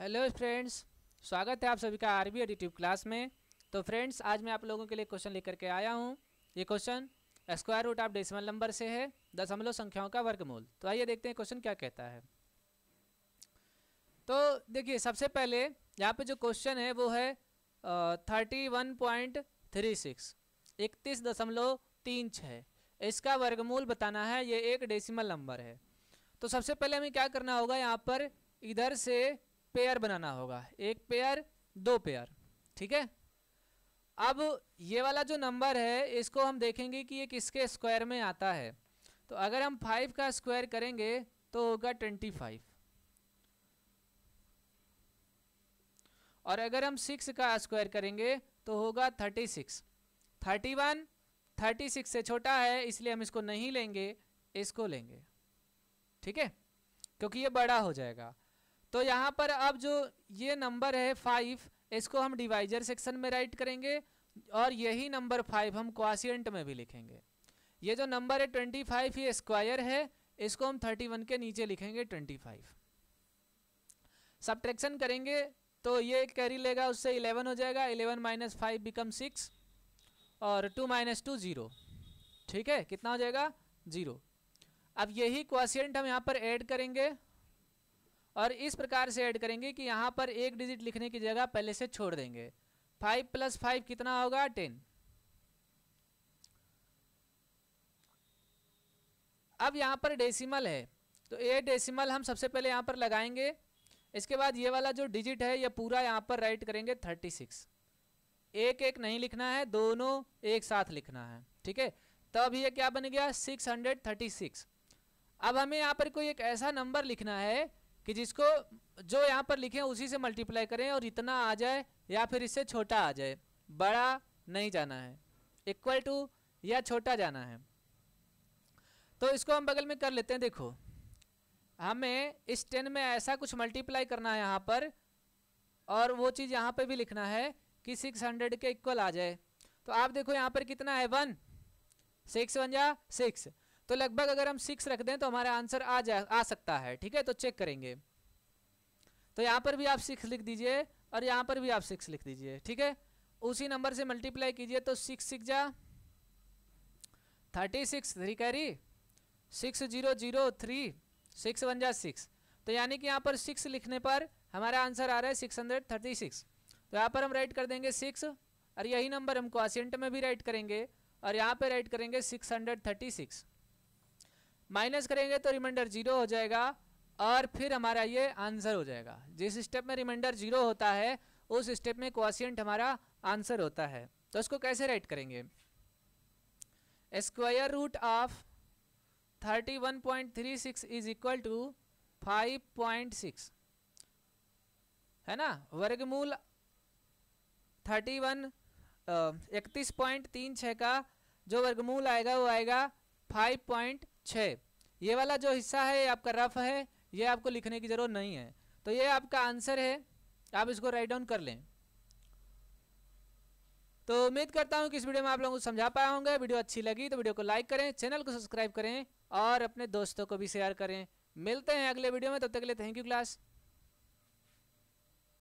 hello friends स्वागत है आप सभी का आरबी एडिटिव क्लास में तो फ्रेंड्स आज मैं आप लोगों के लिए क्वेश्चन लेकर के आया हूँ ये question square root of decimal number से है दशमलव संख्याओं का वर्गमूल तो आइए देखते हैं क्वेश्चन क्या कहता है तो देखिए सबसे पहले यहाँ पे जो क्वेश्चन है वो है thirty one point three six इकतीस दशमलव तीन छः इसका वर्गमूल बताना है ये एक डेसिमल नंबर है तो सबसे पहले हमें क्या करना होगा यहाँ पर इधर से पेयर बनाना होगा एक पेयर दो पेयर ठीक है अब ये वाला जो नंबर है इसको हम देखेंगे कि ये किसके स्क्वायर में आता है तो अगर हम फाइव का स्क्वायर करेंगे तो होगा ट्वेंटी फाइव और अगर हम सिक्स का स्क्वायर करेंगे तो होगा thirty six thirty one thirty six से छोटा है इसलिए हम इसको नहीं लेंगे इसको लेंगे ठीक है क्योंकि ये बड़ा हो जाएगा तो यहाँ पर अब जो ये नंबर है फाइव इसको हम डिवाइजर सेक्शन में राइट करेंगे और यही नंबर फाइव हम क्वासियंट में भी लिखेंगे ये जो नंबर है ट्वेंटी फाइव ये स्क्वायर है इसको हम थर्टी वन के नीचे लिखेंगे ट्वेंटी फाइव सब्ट्रैक्शन करेंगे तो ये कैरी लेगा उससे इलेवन हो जाएगा eleven minus five become six और टू माइनस टू ज़ीरो ठीक है कितना हो जाएगा ज़ीरो अब यही क्वासियंट हम यहाँ पर ऐड करेंगे और इस प्रकार से ऐड करेंगे कि यहाँ पर एक डिजिट लिखने की जगह पहले से छोड़ देंगे फाइव प्लस फाइव कितना होगा टेन अब यहाँ पर डेसिमल है तो ये डेसिमल हम सबसे पहले यहाँ पर लगाएंगे इसके बाद ये वाला जो डिजिट है ये पूरा यहाँ पर राइट करेंगे थर्टी सिक्स एक एक नहीं लिखना है दोनों एक साथ लिखना है ठीक है तब ये क्या बन गया सिक्स हंड्रेड थर्टी सिक्स अब हमें यहाँ पर कोई एक ऐसा नंबर लिखना है कि जिसको जो यहाँ पर लिखे उसी से मल्टीप्लाई करें और इतना आ जाए या फिर इससे छोटा आ जाए बड़ा नहीं जाना है इक्वल टू या छोटा जाना है तो इसको हम बगल में कर लेते हैं देखो हमें इस टेन में ऐसा कुछ मल्टीप्लाई करना है यहाँ पर और वो चीज़ यहाँ पर भी लिखना है कि सिक्स हंड्रेड के इक्वल आ जाए तो आप देखो यहाँ पर कितना है वन सिक्स वन जा सिक्स तो लगभग अगर हम सिक्स रख दें तो हमारा आंसर आ जा आ सकता है ठीक है तो चेक करेंगे तो यहाँ पर भी आप सिक्स लिख दीजिए और यहाँ पर भी आप सिक्स लिख दीजिए ठीक है उसी नंबर से मल्टीप्लाई कीजिए तो सिक्स सिक्स जा thirty six three carry six zero zero three six one जा सिक्स तो यानी कि यहाँ पर सिक्स लिखने पर हमारा आंसर आ रहा है सिक्स हंड्रेड थर्टी सिक्स तो यहाँ पर हम राइट कर देंगे सिक्स और यही नंबर हम क्वासेंट में भी राइट करेंगे और यहाँ पर राइट करेंगे six hundred thirty six minus करेंगे तो रिमाइंडर जीरो हो जाएगा और फिर हमारा ये आंसर हो जाएगा जिस स्टेप में रिमाइंडर जीरो होता है उस स्टेप में क्वाशियंट हमारा आंसर होता है तो इसको कैसे राइट करेंगे square root of thirty one point three six is equal to five point six है ना वर्गमूल थर्टी वन इकतीस पॉइंट तीन छः का जो वर्गमूल आएगा वो आएगा फाइव पॉइंट छः ये वाला जो हिस्सा है आपका रफ है ये आपको लिखने की ज़रूरत नहीं है तो ये आपका आंसर है आप इसको राइट डाउन कर लें तो उम्मीद करता हूँ कि इस वीडियो में आप लोगों को समझा पाए होंगे वीडियो अच्छी लगी तो वीडियो को लाइक करें चैनल को सब्सक्राइब करें और अपने दोस्तों को भी शेयर करें मिलते हैं अगले वीडियो में तब तक के लिए थैंक यू क्लास